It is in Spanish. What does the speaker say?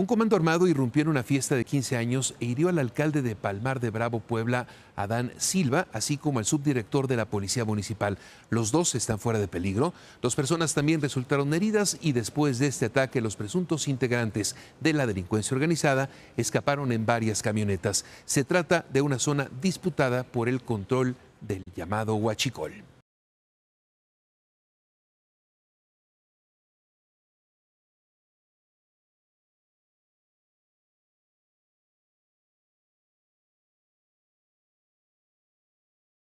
Un comando armado irrumpió en una fiesta de 15 años e hirió al alcalde de Palmar de Bravo, Puebla, Adán Silva, así como al subdirector de la Policía Municipal. Los dos están fuera de peligro. Dos personas también resultaron heridas y después de este ataque los presuntos integrantes de la delincuencia organizada escaparon en varias camionetas. Se trata de una zona disputada por el control del llamado Huachicol.